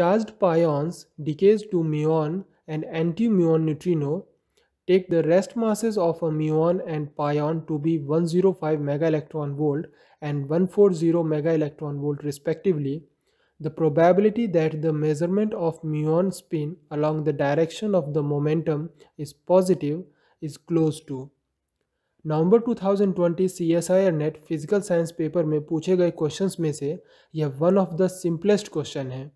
Charged pions decays to muon and anti-muon neutrino. Take the rest masses of a muon and pion to be 105 MeV and 140 MeV respectively. The probability that the measurement of muon spin along the direction of the momentum is positive is close to Number 2020 CSIR NET Physical Science paper science paper में पूछे गए questions में से यह one of the simplest question है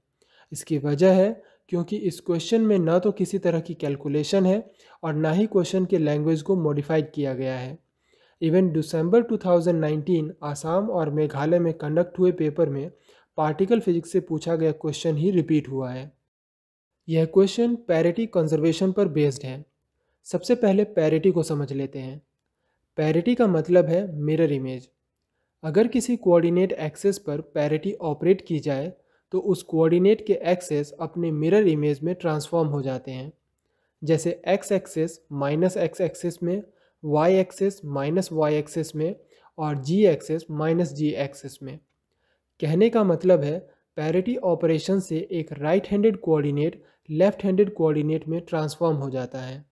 इसकी वजह है क्योंकि इस क्वेश्चन में ना तो किसी तरह की कैलकुलेशन है और ना ही क्वेश्चन के लैंग्वेज को मॉडिफाइड किया गया है इवन दिसंबर 2019 आसाम और मेघालय में कंडक्ट हुए पेपर में पार्टिकल फिजिक्स से पूछा गया क्वेश्चन ही रिपीट हुआ है यह क्वेश्चन पैरिटी कंजर्वेशन पर बेस्ड है सबसे पहले पैरिटी को समझ लेते हैं पैरिटी का मतलब है मिरर इमेज अगर किसी कोऑर्डिनेट एक्सेस पर पैरिटी ऑपरेट की जाए तो उस कोऑर्डिनेट के एक्सेस अपने मिरर इमेज में ट्रांसफॉर्म हो जाते हैं जैसे x axes minus x axes में y axes minus y axes में और z axes minus z axes में कहने का मतलब है पैरिटी ऑपरेशन से एक right handed coordinate left handed coordinate में ट्रांसफॉर्म हो जाता है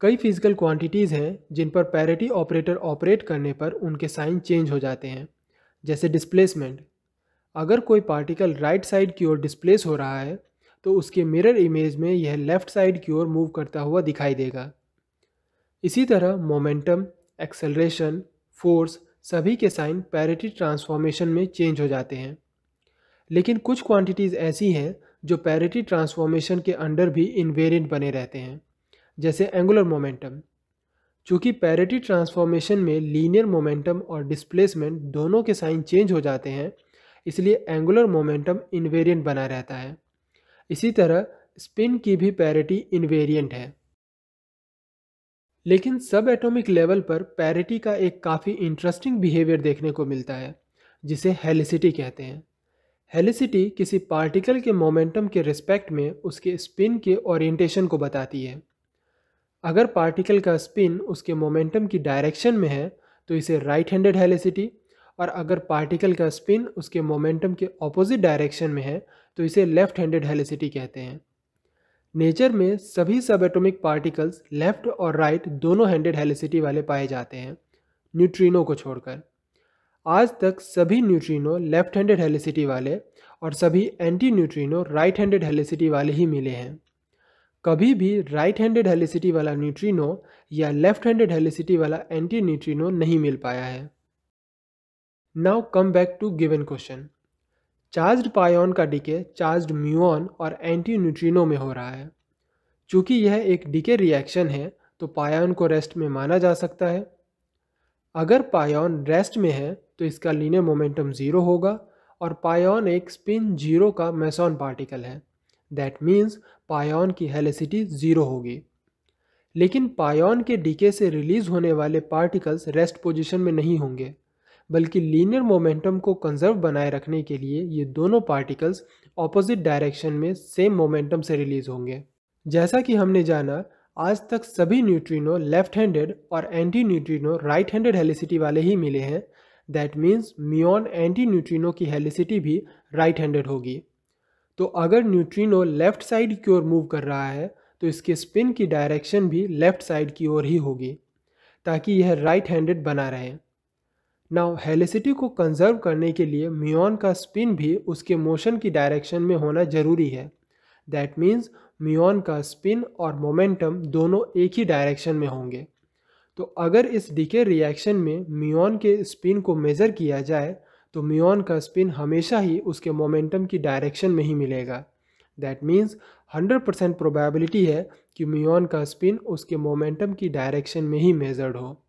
कई फिजिकल क्वांटिटीज़ हैं जिन पर पैरिटी ऑपरेटर ऑपरेट करने पर उनके साइन चेंज हो जाते हैं जैसे डिस्प्लेसमेंट अगर कोई पार्टिकल राइट साइड की ओर डिस्प्लेस हो रहा है तो उसके मिरर इमेज में यह लेफ़्ट साइड की ओर मूव करता हुआ दिखाई देगा इसी तरह मोमेंटम एक्सेलरेशन फोर्स सभी के साइन पैरिटी ट्रांसफॉर्मेशन में चेंज हो जाते हैं लेकिन कुछ क्वांटिटीज़ ऐसी हैं जो पैरिटी ट्रांसफॉर्मेशन के अंडर भी इनवेरियंट बने रहते हैं जैसे एंगुलर मोमेंटम चूँकि पैरिटी ट्रांसफॉर्मेशन में लीनियर मोमेंटम और डिस्प्लेसमेंट दोनों के साइन चेंज हो जाते हैं इसलिए एंगुलर मोमेंटम इन्वेरियंट बना रहता है इसी तरह स्पिन की भी पैरिटी इन्वेरियंट है लेकिन सब एटॉमिक लेवल पर पैरिटी का एक काफ़ी इंटरेस्टिंग बिहेवियर देखने को मिलता है जिसे हेलिसिटी कहते हैं हेलिसिटी किसी पार्टिकल के मोमेंटम के रिस्पेक्ट में उसके स्पिन के ओरिएंटेशन को बताती है अगर पार्टिकल का स्पिन उसके मोमेंटम की डायरेक्शन में है तो इसे राइट हैंडेड हेलिसिटी और अगर पार्टिकल का स्पिन उसके मोमेंटम के ऑपोजिट डायरेक्शन में है तो इसे लेफ्ट हैंडेड हेलिसिटी कहते हैं नेचर में सभी सब एटोमिक पार्टिकल्स लेफ्ट और राइट दोनों हैंडेड हेलिसिटी वाले पाए जाते हैं न्यूट्रिनो को छोड़कर आज तक सभी न्यूट्रिनो लेफ्ट हैंडेड हेलिसिटी वाले और सभी anti neutrino right handed helicity वाले ही मिले हैं कभी भी राइट हैंडेड हेलिसिटी वाला न्यूट्रिनो या लेफ्ट हैंडेड हेलिसिटी वाला एंटी न्यूट्रिनो नहीं मिल पाया है now come back to given question charged pion का डिके चार्ज्ड म्यून और एंटी न्यूट्रिनो में हो रहा है चूँकि यह एक डिके रिएक्शन है तो पायोन को रेस्ट में माना जा सकता है अगर पायोन रेस्ट में है तो इसका लीनियर मोमेंटम ज़ीरो होगा और पायोन एक स्पिन जीरो का मैसोन पार्टिकल है दैट मीन्स पायोन की हेलिसिटी ज़ीरो होगी लेकिन पायोन के डीके से रिलीज़ होने वाले पार्टिकल्स रेस्ट पोजीशन में नहीं होंगे बल्कि लीनियर मोमेंटम को कंजर्व बनाए रखने के लिए ये दोनों पार्टिकल्स ऑपोजिट डायरेक्शन में सेम मोमेंटम से रिलीज होंगे जैसा कि हमने जाना आज तक सभी न्यूट्रिनो लेफ्ट हैंडेड और anti neutrino right handed helicity वाले ही मिले हैं that means muon anti neutrino की हेलिसिटी भी राइट हैंडेड होगी तो अगर न्यूट्रिनो लेफ्ट साइड की ओर मूव कर रहा है तो इसके स्पिन की डायरेक्शन भी लेफ्ट साइड की ओर ही होगी ताकि यह राइट हैंडेड बना रहे नाउ हेलिसिटी को कंजर्व करने के लिए म्यून का स्पिन भी उसके मोशन की डायरेक्शन में होना जरूरी है दैट मीन्स म्यून का स्पिन और मोमेंटम दोनों एक ही डायरेक्शन में होंगे तो अगर इस डीके रिएक्शन में म्यून के स्पिन को मेज़र किया जाए तो म्यून का स्पिन हमेशा ही उसके मोमेंटम की डायरेक्शन में ही मिलेगा दैट मीन्स 100% परसेंट प्रोबेबिलिटी है कि म्यून का स्पिन उसके मोमेंटम की डायरेक्शन में ही मेजर्ड हो